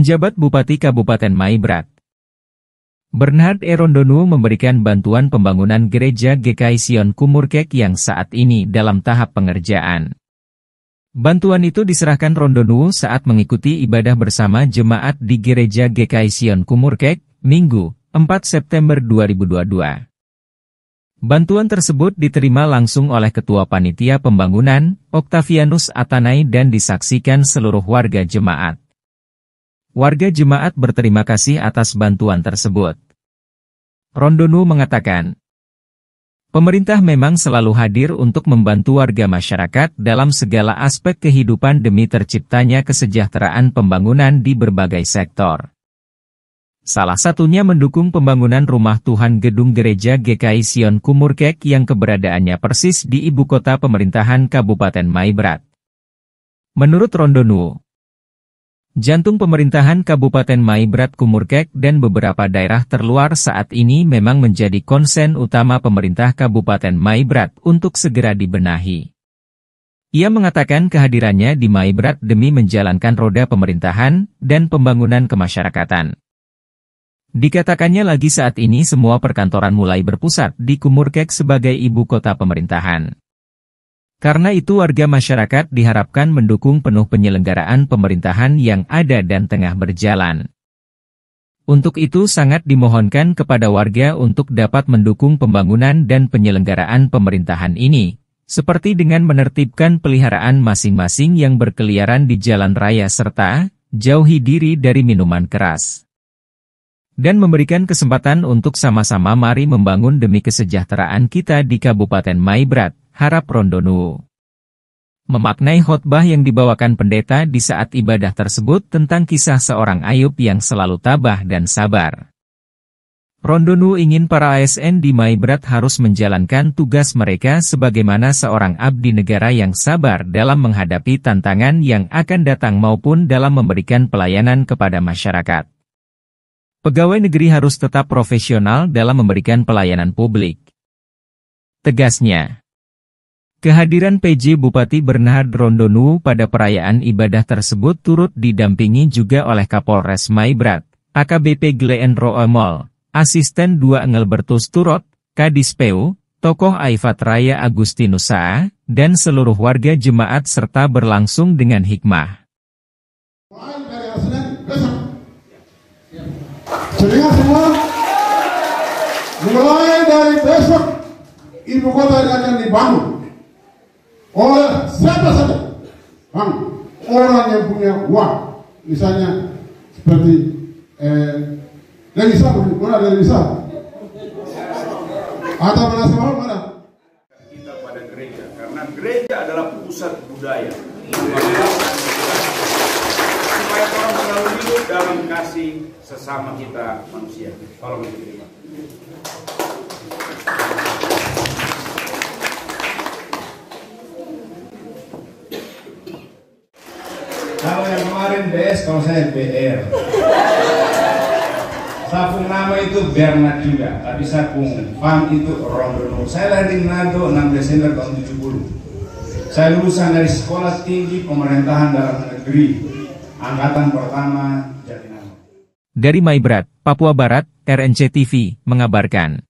Penjabat Bupati Kabupaten Mai Berat. Bernhard Erondonu memberikan bantuan pembangunan gereja GKI Sion Kumurkek yang saat ini dalam tahap pengerjaan. Bantuan itu diserahkan Rondonu saat mengikuti ibadah bersama jemaat di gereja GKI Sion Kumurkek, Minggu, 4 September 2022. Bantuan tersebut diterima langsung oleh Ketua Panitia Pembangunan, Octavianus Atanai dan disaksikan seluruh warga jemaat. Warga jemaat berterima kasih atas bantuan tersebut. Rondonu mengatakan, Pemerintah memang selalu hadir untuk membantu warga masyarakat dalam segala aspek kehidupan demi terciptanya kesejahteraan pembangunan di berbagai sektor. Salah satunya mendukung pembangunan rumah Tuhan Gedung Gereja GKI Sion Kumurkek yang keberadaannya persis di ibu kota pemerintahan Kabupaten Maibrat. Menurut Rondonu, Jantung pemerintahan Kabupaten Maibrat Kumurkek dan beberapa daerah terluar saat ini memang menjadi konsen utama pemerintah Kabupaten Maibrat untuk segera dibenahi. Ia mengatakan kehadirannya di Maibrat demi menjalankan roda pemerintahan dan pembangunan kemasyarakatan. Dikatakannya lagi saat ini semua perkantoran mulai berpusat di Kumurkek sebagai ibu kota pemerintahan. Karena itu warga masyarakat diharapkan mendukung penuh penyelenggaraan pemerintahan yang ada dan tengah berjalan. Untuk itu sangat dimohonkan kepada warga untuk dapat mendukung pembangunan dan penyelenggaraan pemerintahan ini, seperti dengan menertibkan peliharaan masing-masing yang berkeliaran di jalan raya serta jauhi diri dari minuman keras. Dan memberikan kesempatan untuk sama-sama mari membangun demi kesejahteraan kita di Kabupaten Maibrat, harap Rondonu. memaknai khotbah yang dibawakan pendeta di saat ibadah tersebut tentang kisah seorang Ayub yang selalu tabah dan sabar. Rondonu ingin para ASN di Maibrat harus menjalankan tugas mereka sebagaimana seorang abdi negara yang sabar dalam menghadapi tantangan yang akan datang maupun dalam memberikan pelayanan kepada masyarakat. Pegawai negeri harus tetap profesional dalam memberikan pelayanan publik. Tegasnya, Kehadiran PJ Bupati Bernhard Rondonu pada perayaan ibadah tersebut turut didampingi juga oleh Kapolres Maibrat, AKBP Glen Roemol, Asisten 2 Engelbertus Turot, Kadis PU, tokoh Aifat Raya Agustinus Saa, dan seluruh warga jemaat serta berlangsung dengan hikmah. semua mulai dari besok ibu kota akan dibangun orang siapa saja bang orang yang punya uang misalnya seperti eh, dari bisa mana dari bisa atau mana sama mana kita pada gereja karena gereja adalah pusat budaya supaya orang selalu hidup dalam kasih sesama kita manusia tolong diterima Kalau yang kemarin BS, kalau saya BR. Sapung nama itu Bernard juga, tapi sapung Pam itu orang Brunei. Saya lahir di Manado 6 Desember tahun 70. Saya lulusan dari Sekolah Tinggi Pemerintahan Dalam Negeri, Angkatan Pertama nado. Dari Maibrat, Papua Barat, RNC TV, mengabarkan.